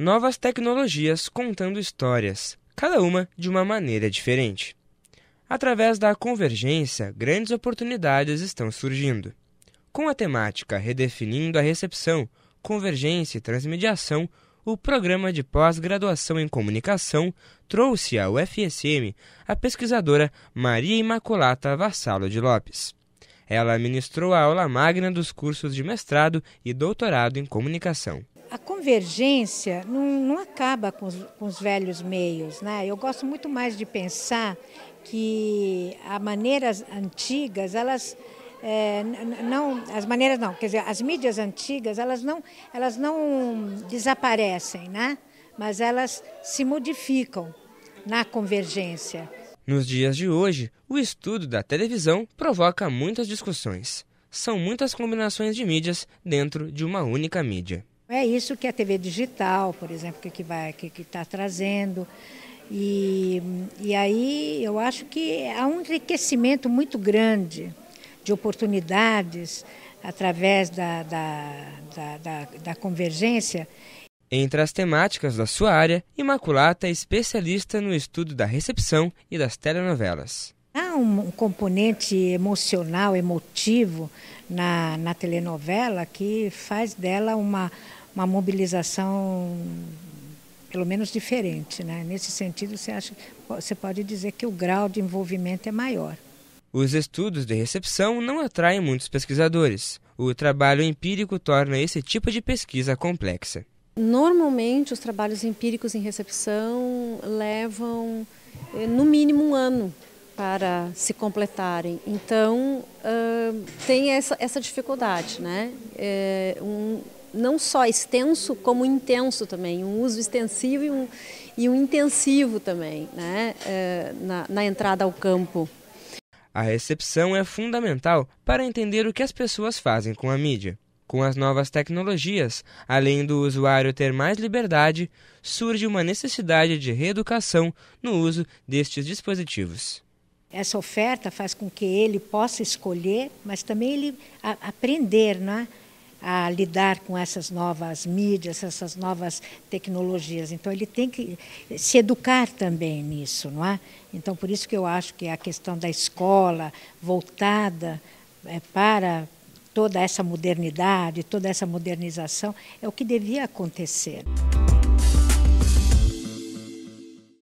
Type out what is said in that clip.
novas tecnologias contando histórias, cada uma de uma maneira diferente. Através da convergência, grandes oportunidades estão surgindo. Com a temática Redefinindo a Recepção, Convergência e Transmediação, o programa de pós-graduação em comunicação trouxe à UFSM a pesquisadora Maria Imaculata Vassalo de Lopes. Ela ministrou a aula magna dos cursos de mestrado e doutorado em comunicação convergência não, não acaba com os, com os, velhos meios. Né? Eu gosto muito mais de pensar que as maneiras antigas, elas é, não, as maneiras não, quer dizer, as mídias antigas, elas não, elas não desaparecem, né? mas elas se modificam na convergência. Nos dias de hoje, o estudo da televisão provoca muitas discussões. São muitas combinações de mídias dentro de uma única mídia. É isso que a TV digital, por exemplo, que está que que tá trazendo. E, e aí eu acho que há um enriquecimento muito grande de oportunidades através da, da, da, da, da convergência. Entre as temáticas da sua área, Imaculata é especialista no estudo da recepção e das telenovelas. Há um, um componente emocional, emotivo na, na telenovela que faz dela uma, uma mobilização pelo menos diferente. Né? Nesse sentido, você, acha, você pode dizer que o grau de envolvimento é maior. Os estudos de recepção não atraem muitos pesquisadores. O trabalho empírico torna esse tipo de pesquisa complexa. Normalmente, os trabalhos empíricos em recepção levam, eh, no mínimo, um ano para se completarem. Então, uh, tem essa, essa dificuldade, né? É um, não só extenso, como intenso também, um uso extensivo e um, e um intensivo também, né? É, na, na entrada ao campo. A recepção é fundamental para entender o que as pessoas fazem com a mídia. Com as novas tecnologias, além do usuário ter mais liberdade, surge uma necessidade de reeducação no uso destes dispositivos. Essa oferta faz com que ele possa escolher, mas também ele a, aprender né, a lidar com essas novas mídias, essas novas tecnologias. Então ele tem que se educar também nisso, não é? Então por isso que eu acho que a questão da escola voltada é, para toda essa modernidade, toda essa modernização é o que devia acontecer.